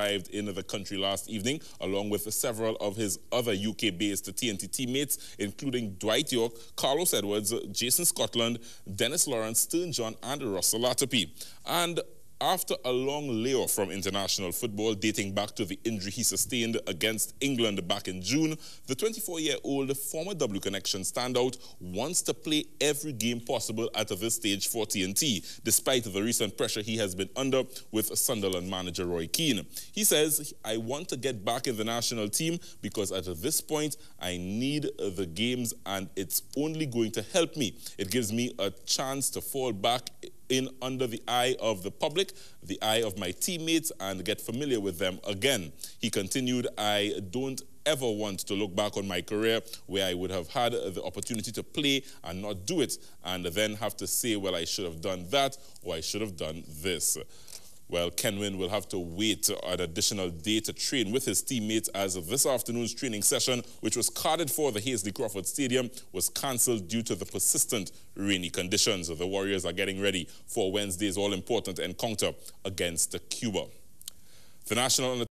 arrived in the country last evening, along with several of his other UK-based TNT teammates, including Dwight York, Carlos Edwards, Jason Scotland, Dennis Lawrence, Stern John, and Russell Latapi. And after a long layoff from international football dating back to the injury he sustained against England back in June, the 24-year-old former W Connection standout wants to play every game possible at this stage for TNT, despite the recent pressure he has been under with Sunderland manager Roy Keane. He says, I want to get back in the national team because at this point I need the games and it's only going to help me. It gives me a chance to fall back in under the eye of the public, the eye of my teammates, and get familiar with them again. He continued, I don't ever want to look back on my career where I would have had the opportunity to play and not do it, and then have to say, well, I should have done that or I should have done this. Well, Kenwin will have to wait an additional day to train with his teammates as this afternoon's training session, which was carded for the Hazley Crawford Stadium, was cancelled due to the persistent rainy conditions. The Warriors are getting ready for Wednesday's all-important encounter against Cuba. The National